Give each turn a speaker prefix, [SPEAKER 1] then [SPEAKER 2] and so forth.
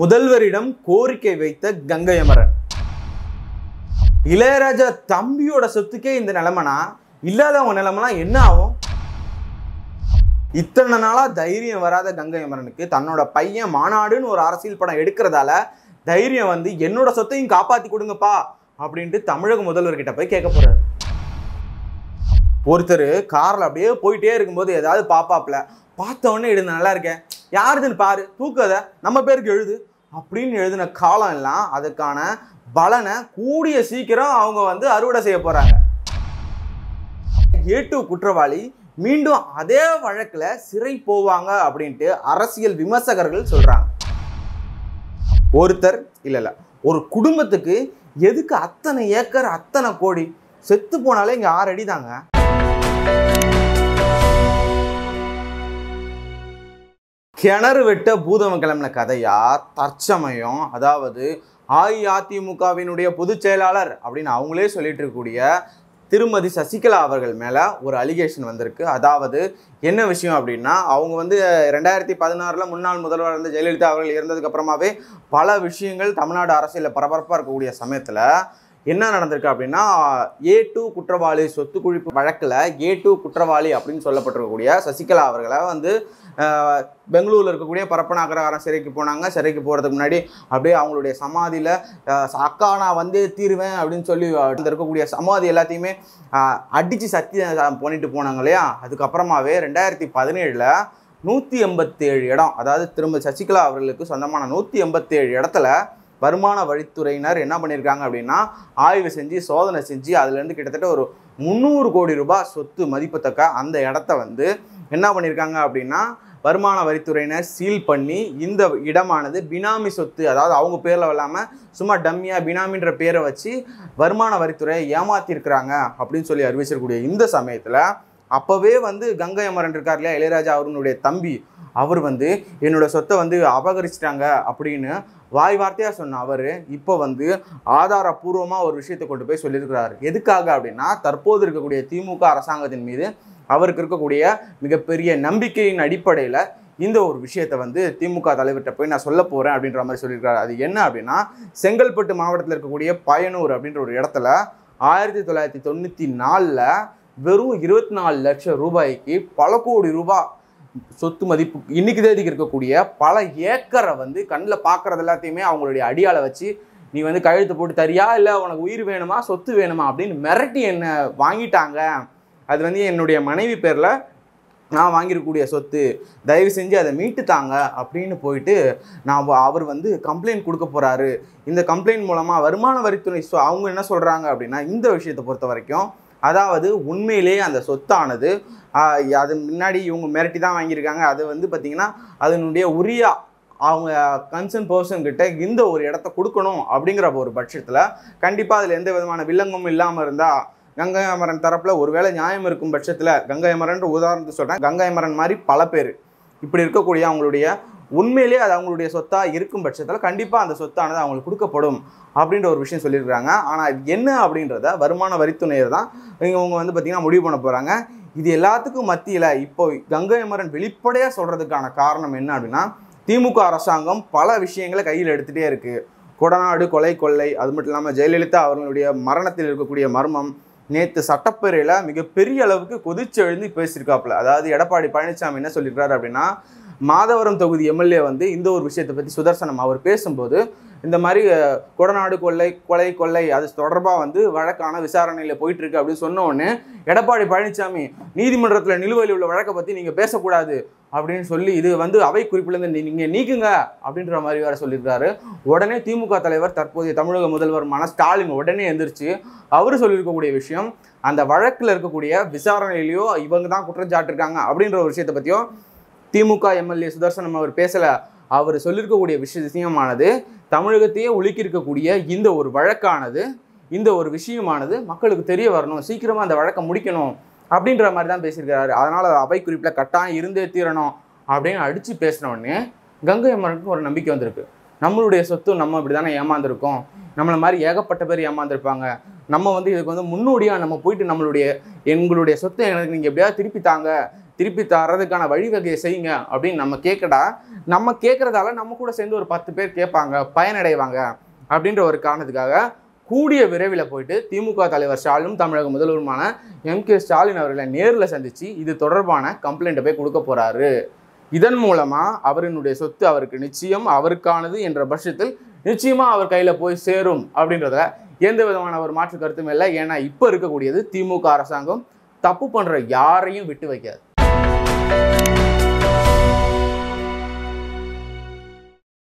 [SPEAKER 1] முதல்வரிடம் கோரிக்கை வைத்த கங்கை அமரன் இளையராஜா தம்பியோட சொத்துக்கே இந்த நிலைமைனா இல்லாதவங்க நிலைமெல்லாம் என்ன ஆகும் இத்தனை நாளாக தைரியம் வராத கங்கை அமரனுக்கு தன்னோட பையன் மாநாடுன்னு ஒரு அரசியல் படம் எடுக்கிறதால தைரியம் வந்து என்னோட சொத்தையும் காப்பாத்தி கொடுங்கப்பா அப்படின்ட்டு தமிழக முதல்வர்கிட்ட போய் கேட்க போறாரு ஒருத்தர் காரில் அப்படியே போயிட்டே இருக்கும்போது ஏதாவது பாப்பாப்ல பார்த்த உடனே இது நல்லா இருக்கேன் யாருதுன்னு பாரு தூக்கதை நம்ம பேருக்கு எழுது அப்படின்னு எழுதின காலம் எல்லாம் அதுக்கான பலனை கூடிய சீக்கிரம் அவங்க வந்து அறுவடை செய்ய போறாங்க ஏ குற்றவாளி மீண்டும் அதே வழக்கில் சிறை போவாங்க அப்படின்ட்டு அரசியல் விமர்சகர்கள் சொல்கிறாங்க ஒருத்தர் இல்லை இல்லை ஒரு குடும்பத்துக்கு எதுக்கு அத்தனை ஏக்கர் அத்தனை கோடி செத்து போனாலே இங்கே ஆறு அடி தாங்க கிணறு வெட்ட பூதவன் கிளம்பின கதையா தற்சமயம் அதாவது அஇஅதிமுகவினுடைய பொதுச் செயலாளர் அப்படின்னு அவங்களே சொல்லிட்டு இருக்கக்கூடிய திருமதி சசிகலா அவர்கள் மேலே ஒரு அலிகேஷன் வந்திருக்கு அதாவது என்ன விஷயம் அப்படின்னா அவங்க வந்து ரெண்டாயிரத்தி பதினாறில் முன்னாள் முதல்வர் இருந்த ஜெயலலிதா அவர்கள் இருந்ததுக்கப்புறமாவே பல விஷயங்கள் தமிழ்நாடு அரசியலில் பரபரப்பாக இருக்கக்கூடிய சமயத்தில் என்ன நடந்திருக்கு அப்படின்னா ஏ டூ குற்றவாளி சொத்து குழிப்பு வழக்கில் ஏ டூ குற்றவாளி அப்படின்னு சொல்லப்பட்டிருக்கக்கூடிய சசிகலா அவர்களை வந்து பெங்களூரில் இருக்கக்கூடிய பரப்பனாகரகாரன் சிறைக்கு போனாங்க சிறைக்கு போகிறதுக்கு முன்னாடி அப்படியே அவங்களுடைய சமாதியில் அக்கா நான் வந்தே தீருவேன் அப்படின்னு சொல்லி அடுத்த இருக்கக்கூடிய சமாதி எல்லாத்தையுமே அடித்து சக்தி போனிட்டு போனாங்க இல்லையா அதுக்கப்புறமாவே ரெண்டாயிரத்தி பதினேழில் நூற்றி எண்பத்தேழு இடம் அதாவது திரும்ப சசிகலா அவர்களுக்கு சொந்தமான நூற்றி எண்பத்தேழு இடத்துல வருமான வழித்துறையினர் என்ன பண்ணியிருக்காங்க அப்படின்னா ஆய்வு செஞ்சு சோதனை செஞ்சு அதுலேருந்து கிட்டத்தட்ட ஒரு முந்நூறு கோடி ரூபாய் சொத்து மதிப்பத்தக்க அந்த இடத்த வந்து என்ன பண்ணியிருக்காங்க அப்படின்னா வருமான வரித்துறையினர் சீல் பண்ணி இந்த இடமானது பினாமி சொத்து அதாவது அவங்க பேரில் இல்லாமல் சும்மா டம்மியாக பினாமின்ற பேரை வச்சு வருமான வரித்துறையை ஏமாற்றிருக்கிறாங்க அப்படின்னு சொல்லி அறிவிச்சிருக்கக்கூடிய இந்த சமயத்தில் அப்போவே வந்து கங்கை அமரன் இருக்கார் இல்லையா இளையராஜா அவருடைய தம்பி அவர் வந்து என்னோடய சொத்தை வந்து அபகரிச்சிட்டாங்க அப்படின்னு வாய் வார்த்தையாக சொன்ன அவர் இப்போ வந்து ஆதாரபூர்வமாக ஒரு விஷயத்தை கொண்டு போய் சொல்லியிருக்கிறாரு எதுக்காக அப்படின்னா தற்போது இருக்கக்கூடிய திமுக அரசாங்கத்தின் மீது அவருக்கு இருக்கக்கூடிய மிகப்பெரிய நம்பிக்கையின் அடிப்படையில் இந்த ஒரு விஷயத்தை வந்து திமுக தலைவர்கிட்ட போய் நான் சொல்ல போகிறேன் அப்படின்ற மாதிரி சொல்லியிருக்காரு அது என்ன அப்படின்னா செங்கல்பட்டு மாவட்டத்தில் இருக்கக்கூடிய பயனூர் அப்படின்ற ஒரு இடத்துல ஆயிரத்தி தொள்ளாயிரத்தி தொண்ணூற்றி நாலில் வெறும் இருபத்தி நாலு லட்சம் ரூபாய்க்கு பல கோடி ரூபாய் சொத்து மதிப்பு இன்னைக்கு தேதிக்கு இருக்கக்கூடிய பல ஏக்கரை வந்து கண்ணில் பார்க்கறது எல்லாத்தையுமே அவங்களுடைய அடியால வச்சு நீ வந்து கையெழுத்து போட்டு தரியா இல்லை உனக்கு உயிர் வேணுமா சொத்து வேணுமா அப்படின்னு மிரட்டி என்னை வாங்கிட்டாங்க அது வந்து என்னுடைய மனைவி பேரில் நான் வாங்கியிருக்கக்கூடிய சொத்து தயவு செஞ்சு அதை மீட்டுத்தாங்க அப்படின்னு போயிட்டு நான் அவர் வந்து கம்ப்ளைண்ட் கொடுக்க போகிறாரு இந்த கம்ப்ளைண்ட் மூலமாக வருமான வரித்துறை அவங்க என்ன சொல்கிறாங்க அப்படின்னா இந்த விஷயத்தை பொறுத்த வரைக்கும் அதாவது உண்மையிலேயே அந்த சொத்தானது அது முன்னாடி இவங்க மிரட்டி தான் வாங்கியிருக்காங்க அது வந்து பார்த்திங்கன்னா அதனுடைய உரிய அவங்க கன்சர்ன் பர்சன்கிட்ட இந்த ஒரு இடத்த கொடுக்கணும் அப்படிங்கிற ஒரு பட்சத்தில் கண்டிப்பாக அதில் எந்த விதமான வில்லங்கமும் இல்லாமல் இருந்தால் கங்கையமரன் தரப்பில் ஒருவேளை நியாயம் இருக்கும் பட்சத்தில் கங்கையமரன் உதாரணத்தை சொல்கிறேன் கங்கையமரன் மாதிரி பல பேர் இப்படி இருக்கக்கூடிய அவங்களுடைய உண்மையிலே அது அவங்களுடைய சொத்தாக இருக்கும் பட்சத்தில் கண்டிப்பாக அந்த சொத்தானது அவங்களுக்கு கொடுக்கப்படும் அப்படின்ற ஒரு விஷயம் சொல்லியிருக்கிறாங்க ஆனால் இது என்ன அப்படின்றத வருமான வரித்துணையர் தான் இவங்க வந்து பார்த்திங்கன்னா முடிவு பண்ண போகிறாங்க இது எல்லாத்துக்கும் மத்தியில் இப்போ கங்கை அமரன் வெளிப்படையாக சொல்கிறதுக்கான காரணம் என்ன அப்படின்னா திமுக அரசாங்கம் பல விஷயங்களை கையில் எடுத்துகிட்டே இருக்குது கொடநாடு கொலை கொள்ளை அது மட்டும் இல்லாமல் ஜெயலலிதா அவர்களுடைய மரணத்தில் இருக்கக்கூடிய மர்மம் நேற்று சட்டப்பேரையில் மிகப்பெரிய அளவுக்கு கொதிச்சு எழுந்து பேசியிருக்காப்புல அதாவது எடப்பாடி பழனிசாமி என்ன சொல்லியிருக்கிறார் அப்படின்னா மாதவரம் தொகுதி எம்எல்ஏ வந்து இந்த ஒரு விஷயத்தை பற்றி சுதர்சனம் அவர் பேசும்போது இந்த மாதிரி கொடநாடு கொள்ளை கொலை கொள்ளை அது தொடர்பாக வந்து வழக்கான விசாரணையில் போயிட்டுருக்கு அப்படின்னு சொன்னோன்னு எடப்பாடி பழனிசாமி நீதிமன்றத்தில் நிலுவையில் உள்ள வழக்கை பற்றி நீங்கள் பேசக்கூடாது அப்படின்னு சொல்லி இது வந்து அவை குறிப்பிலிருந்து நீங்கள் நீக்குங்க அப்படின்ற மாதிரி வேறு சொல்லியிருக்காரு உடனே திமுக தலைவர் தற்போதைய தமிழக முதல்வருமான ஸ்டாலின் உடனே எந்திரிச்சு அவர் சொல்லியிருக்கக்கூடிய விஷயம் அந்த வழக்கில் இருக்கக்கூடிய விசாரணையிலையோ இவங்க தான் குற்றஞ்சாட்டிருக்காங்க அப்படின்ற ஒரு விஷயத்தை பற்றியும் திமுக எம்எல்ஏ சுதர்சனம் அவர் பேசலை அவர் சொல்லியிருக்கக்கூடிய விஷய விஷயமானது தமிழகத்தையே உலுக்கியிருக்கக்கூடிய இந்த ஒரு வழக்கானது இந்த ஒரு விஷயமானது மக்களுக்கு தெரிய வரணும் சீக்கிரமாக அந்த வழக்கை முடிக்கணும் அப்படின்ற மாதிரி தான் பேசியிருக்கிறாரு அதனால் அவை குறிப்பில் கட்டாயம் இருந்தே தீரணும் அப்படின்னு அடித்து பேசினோடனே கங்கை அம்மனுக்கு ஒரு நம்பிக்கை வந்திருக்கு நம்மளுடைய சொத்து நம்ம இப்படி தானே ஏமாந்துருக்கோம் நம்மளை மாதிரி ஏகப்பட்ட பேர் ஏமாந்துருப்பாங்க நம்ம வந்து இதுக்கு வந்து முன்னோடியாக நம்ம போயிட்டு நம்மளுடைய எங்களுடைய சொத்தை எனக்கு நீங்கள் எப்படியாவது திருப்பி தாங்க திருப்பி தர்றதுக்கான வழிவகையை செய்யுங்க அப்படின்னு நம்ம கேட்கடா நம்ம கேட்குறதால நம்ம கூட சேர்ந்து ஒரு பத்து பேர் கேட்பாங்க பயனடைவாங்க அப்படின்ற ஒரு காரணத்துக்காக கூடிய விரைவில் போயிட்டு திமுக தலைவர் ஸ்டாலினும் தமிழக முதல்வருமான எம் கே ஸ்டாலின் அவர்களை நேரில் சந்தித்து இது தொடர்பான கம்ப்ளைண்ட்டை போய் கொடுக்க போகிறாரு இதன் மூலமாக அவரினுடைய சொத்து அவருக்கு நிச்சயம் அவருக்கானது என்ற பட்சத்தில் நிச்சயமாக அவர் கையில் போய் சேரும் அப்படின்றத எந்த விதமான ஒரு மாற்று கருத்தும் இல்லை ஏன்னா இப்போ இருக்கக்கூடியது திமுக அரசாங்கம் தப்பு பண்ணுற யாரையும் விட்டு வைக்காது